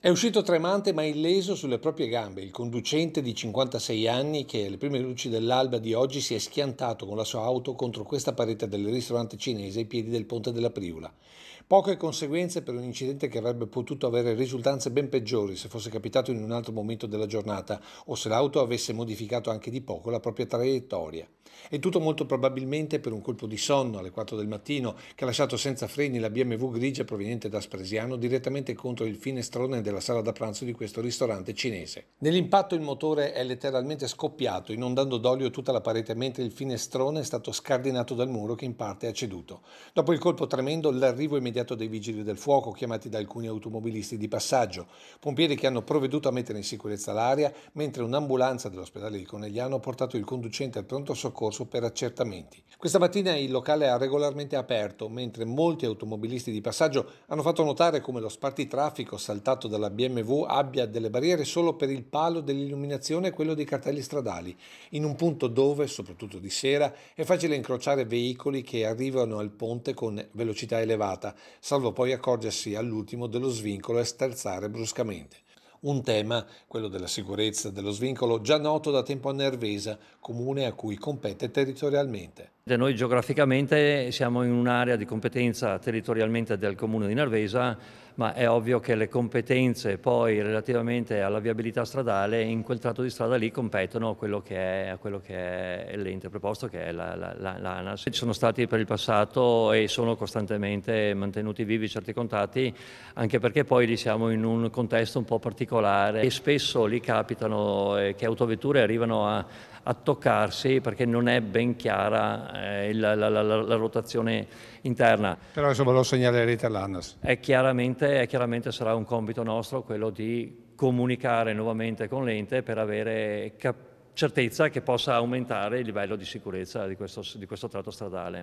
È uscito tremante ma illeso sulle proprie gambe il conducente di 56 anni che alle prime luci dell'alba di oggi si è schiantato con la sua auto contro questa parete del ristorante cinese ai piedi del ponte della Priula. Poche conseguenze per un incidente che avrebbe potuto avere risultanze ben peggiori se fosse capitato in un altro momento della giornata o se l'auto avesse modificato anche di poco la propria traiettoria. E tutto molto probabilmente per un colpo di sonno alle 4 del mattino che ha lasciato senza freni la BMW grigia proveniente da Spresiano direttamente contro il finestrone della sala da pranzo di questo ristorante cinese. Nell'impatto il motore è letteralmente scoppiato, inondando d'olio tutta la parete, mentre il finestrone è stato scardinato dal muro che in parte ha ceduto. Dopo il colpo tremendo, l'arrivo immediato dei vigili del fuoco, chiamati da alcuni automobilisti di passaggio, pompieri che hanno provveduto a mettere in sicurezza l'aria, mentre un'ambulanza dell'ospedale di Conegliano ha portato il conducente al pronto soccorso per accertamenti. Questa mattina il locale ha regolarmente aperto, mentre molti automobilisti di passaggio hanno fatto notare come lo spartitraffico saltato dal dalla BMW abbia delle barriere solo per il palo dell'illuminazione e quello dei cartelli stradali, in un punto dove, soprattutto di sera, è facile incrociare veicoli che arrivano al ponte con velocità elevata, salvo poi accorgersi all'ultimo dello svincolo e sterzare bruscamente. Un tema, quello della sicurezza dello svincolo, già noto da tempo a Nervesa, comune a cui compete territorialmente. Noi geograficamente siamo in un'area di competenza territorialmente del comune di Narvesa, ma è ovvio che le competenze poi relativamente alla viabilità stradale in quel tratto di strada lì competono a quello che è, è l'ente proposto, che è l'ANAS. la, la, Ci sono stati per il passato e sono costantemente mantenuti vivi certi contatti, anche perché poi lì siamo in un contesto un po' particolare e spesso lì capitano eh, che autovetture arrivano a a toccarsi perché non è ben chiara eh, la, la, la, la, rotazione interna. Però insomma lo segnalerete all'ANAS. È chiaramente, è chiaramente sarà un compito nostro quello di comunicare nuovamente con l'ente per avere certezza che possa aumentare il livello di sicurezza di questo, di questo tratto stradale.